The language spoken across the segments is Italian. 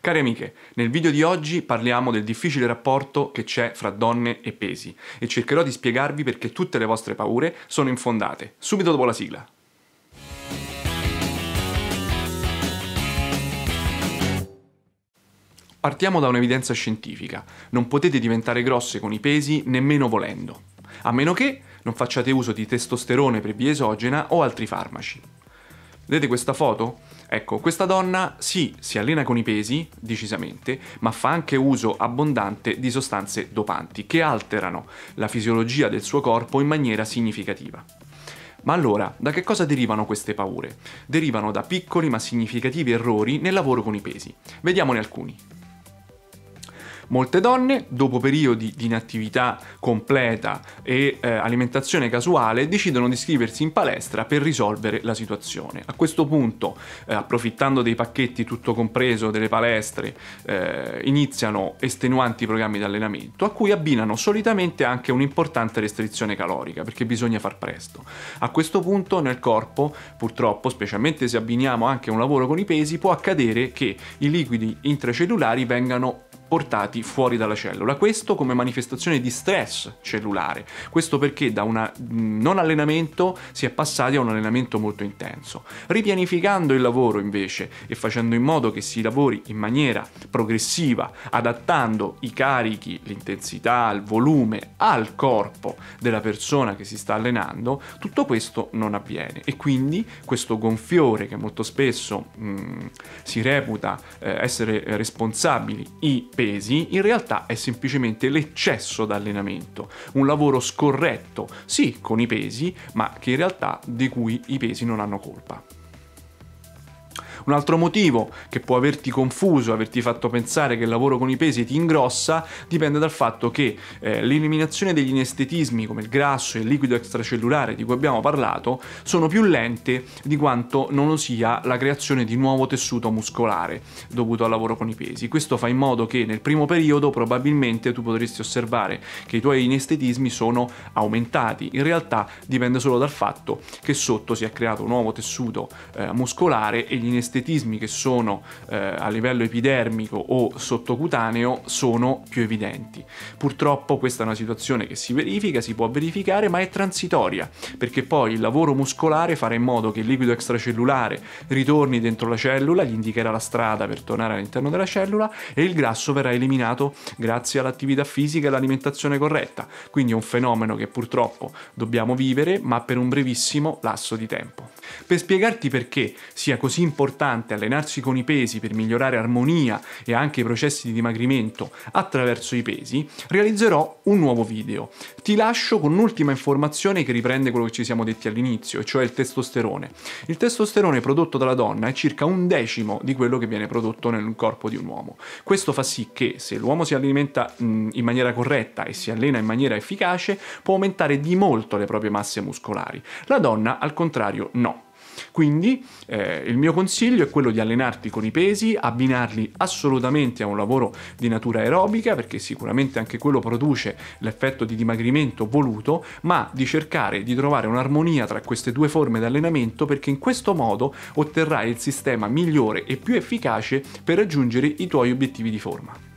Cari amiche, nel video di oggi parliamo del difficile rapporto che c'è fra donne e pesi e cercherò di spiegarvi perché tutte le vostre paure sono infondate, subito dopo la sigla. Partiamo da un'evidenza scientifica. Non potete diventare grosse con i pesi nemmeno volendo, a meno che non facciate uso di testosterone per via esogena o altri farmaci. Vedete questa foto? Ecco, questa donna sì, si allena con i pesi, decisamente, ma fa anche uso abbondante di sostanze dopanti che alterano la fisiologia del suo corpo in maniera significativa. Ma allora, da che cosa derivano queste paure? Derivano da piccoli ma significativi errori nel lavoro con i pesi. Vediamone alcuni. Molte donne, dopo periodi di inattività completa e eh, alimentazione casuale, decidono di iscriversi in palestra per risolvere la situazione. A questo punto, eh, approfittando dei pacchetti tutto compreso delle palestre, eh, iniziano estenuanti programmi di allenamento, a cui abbinano solitamente anche un'importante restrizione calorica, perché bisogna far presto. A questo punto nel corpo, purtroppo, specialmente se abbiniamo anche un lavoro con i pesi, può accadere che i liquidi intracellulari vengano portati fuori dalla cellula. Questo come manifestazione di stress cellulare. Questo perché da un mm, non allenamento si è passati a un allenamento molto intenso. Ripianificando il lavoro invece e facendo in modo che si lavori in maniera progressiva, adattando i carichi, l'intensità, il volume al corpo della persona che si sta allenando, tutto questo non avviene e quindi questo gonfiore che molto spesso mh, mm, si reputa eh, essere responsabili i pesi in realtà è semplicemente l'eccesso d'allenamento, un lavoro scorretto, sì con i pesi, ma che in realtà di cui i pesi non hanno colpa. Un altro motivo che può averti confuso, averti fatto pensare che il lavoro con i pesi ti ingrossa, dipende dal fatto che eh, l'eliminazione degli inestetismi come il grasso e il liquido extracellulare di cui abbiamo parlato sono più lente di quanto non lo sia la creazione di nuovo tessuto muscolare dovuto al lavoro con i pesi. Questo fa in modo che nel primo periodo probabilmente tu potresti osservare che i tuoi inestetismi sono aumentati. In realtà dipende solo dal fatto che sotto si è creato un nuovo tessuto eh, muscolare e gli inestetismi estetismi che sono eh, a livello epidermico o sottocutaneo sono più evidenti. Purtroppo questa è una situazione che si verifica, si può verificare, ma è transitoria, perché poi il lavoro muscolare farà in modo che il liquido extracellulare ritorni dentro la cellula, gli indicherà la strada per tornare all'interno della cellula e il grasso verrà eliminato grazie all'attività fisica e all'alimentazione corretta. Quindi è un fenomeno che purtroppo dobbiamo vivere, ma per un brevissimo lasso di tempo. Per spiegarti perché sia così importante allenarsi con i pesi per migliorare armonia e anche i processi di dimagrimento attraverso i pesi, realizzerò un nuovo video. Ti lascio con un'ultima informazione che riprende quello che ci siamo detti all'inizio, cioè il testosterone. Il testosterone prodotto dalla donna è circa un decimo di quello che viene prodotto nel corpo di un uomo. Questo fa sì che se l'uomo si alimenta mm, in maniera corretta e si allena in maniera efficace, può aumentare di molto le proprie masse muscolari. La donna, al contrario, no. Quindi eh, il mio consiglio è quello di allenarti con i pesi, abbinarli assolutamente a un lavoro di natura aerobica, perché sicuramente anche quello produce l'effetto di dimagrimento voluto, ma di cercare di trovare un'armonia tra queste due forme di allenamento perché in questo modo otterrai il sistema migliore e più efficace per raggiungere i tuoi obiettivi di forma.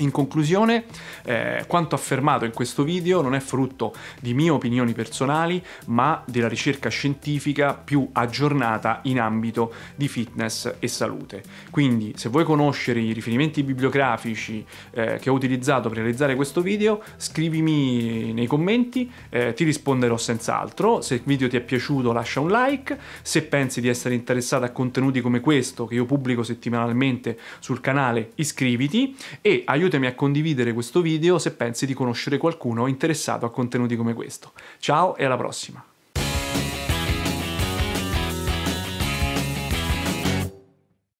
In conclusione, eh, quanto affermato in questo video non è frutto di mie opinioni personali, ma della ricerca scientifica più aggiornata in ambito di fitness e salute. Quindi, se vuoi conoscere i riferimenti bibliografici eh, che ho utilizzato per realizzare questo video, scrivimi nei commenti, eh, ti risponderò senz'altro. Se il video ti è piaciuto, lascia un like. Se pensi di essere interessato a contenuti come questo, che io pubblico settimanalmente sul canale, iscriviti e aiutami aiutami a condividere questo video se pensi di conoscere qualcuno interessato a contenuti come questo. Ciao e alla prossima!